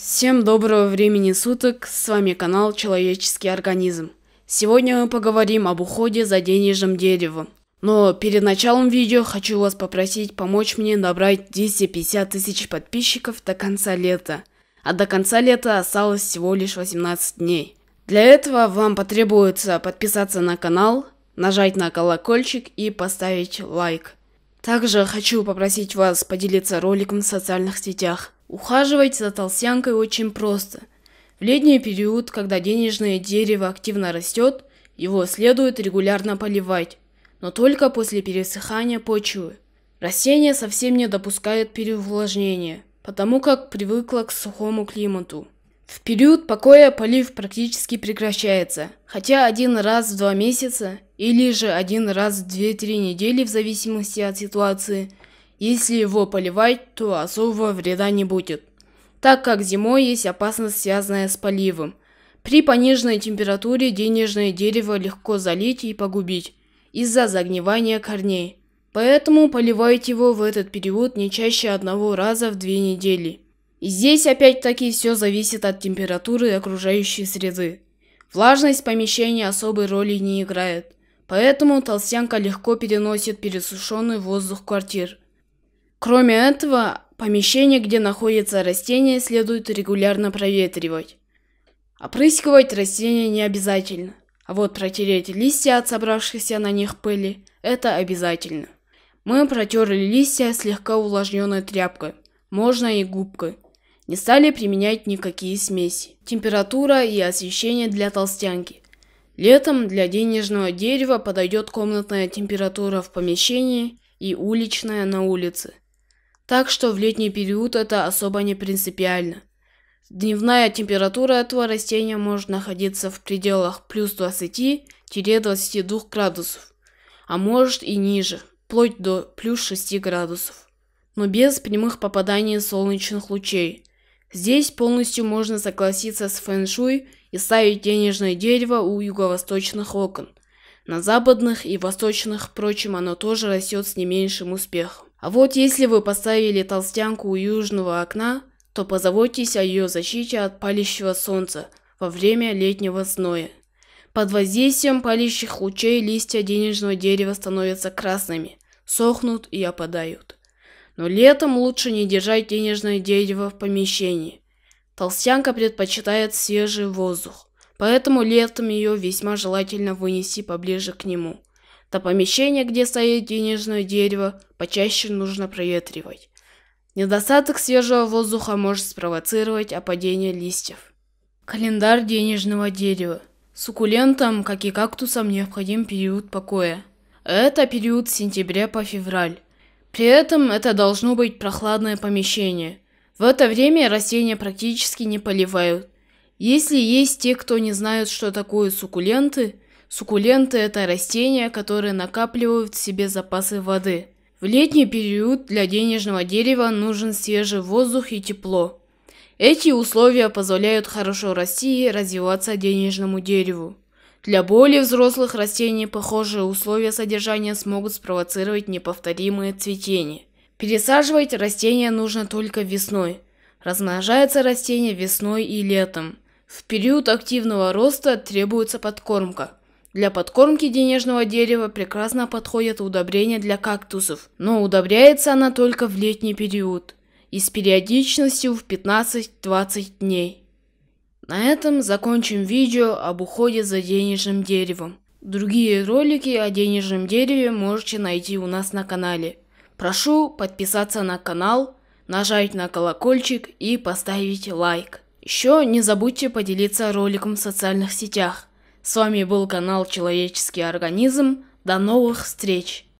Всем доброго времени суток, с вами канал Человеческий Организм. Сегодня мы поговорим об уходе за денежным деревом. Но перед началом видео хочу вас попросить помочь мне набрать 250 тысяч подписчиков до конца лета. А до конца лета осталось всего лишь 18 дней. Для этого вам потребуется подписаться на канал, нажать на колокольчик и поставить лайк. Также хочу попросить вас поделиться роликом в социальных сетях. Ухаживать за толстянкой очень просто. В летний период, когда денежное дерево активно растет, его следует регулярно поливать, но только после пересыхания почвы. Растение совсем не допускает переувлажнения, потому как привыкло к сухому климату. В период покоя полив практически прекращается, хотя один раз в два месяца или же один раз в 2-3 недели в зависимости от ситуации – если его поливать, то особого вреда не будет, так как зимой есть опасность, связанная с поливом. При пониженной температуре денежное дерево легко залить и погубить из-за загнивания корней. Поэтому поливайте его в этот период не чаще одного раза в две недели. И здесь опять-таки все зависит от температуры окружающей среды. Влажность помещения особой роли не играет, поэтому толстянка легко переносит пересушенный воздух квартир – Кроме этого, помещение, где находятся растения, следует регулярно проветривать. Опрыскивать растения не обязательно, а вот протереть листья от собравшихся на них пыли – это обязательно. Мы протерли листья слегка увлажненной тряпкой, можно и губкой. Не стали применять никакие смеси. Температура и освещение для толстянки. Летом для денежного дерева подойдет комнатная температура в помещении и уличная на улице – так что в летний период это особо не принципиально. Дневная температура этого растения может находиться в пределах плюс 20-22 градусов, а может и ниже, вплоть до плюс 6 градусов, но без прямых попаданий солнечных лучей. Здесь полностью можно согласиться с фэншуй и ставить денежное дерево у юго-восточных окон. На западных и восточных, впрочем, оно тоже растет с не меньшим успехом. А вот если вы поставили толстянку у южного окна, то позаботьтесь о ее защите от палящего солнца во время летнего сноя. Под воздействием палящих лучей листья денежного дерева становятся красными, сохнут и опадают. Но летом лучше не держать денежное дерево в помещении. Толстянка предпочитает свежий воздух, поэтому летом ее весьма желательно вынести поближе к нему то помещение, где стоит денежное дерево, почаще нужно проветривать. Недостаток свежего воздуха может спровоцировать опадение листьев. Календарь денежного дерева. Суккулентам, как и кактусам, необходим период покоя. Это период с сентября по февраль. При этом это должно быть прохладное помещение. В это время растения практически не поливают. Если есть те, кто не знает, что такое суккуленты – Суккуленты – это растения, которые накапливают в себе запасы воды. В летний период для денежного дерева нужен свежий воздух и тепло. Эти условия позволяют хорошо расти и развиваться денежному дереву. Для более взрослых растений похожие условия содержания смогут спровоцировать неповторимые цветения. Пересаживать растения нужно только весной. Размножается растение весной и летом. В период активного роста требуется подкормка. Для подкормки денежного дерева прекрасно подходят удобрения для кактусов, но удобряется она только в летний период и с периодичностью в 15-20 дней. На этом закончим видео об уходе за денежным деревом. Другие ролики о денежном дереве можете найти у нас на канале. Прошу подписаться на канал, нажать на колокольчик и поставить лайк. Еще не забудьте поделиться роликом в социальных сетях. С вами был канал Человеческий Организм. До новых встреч!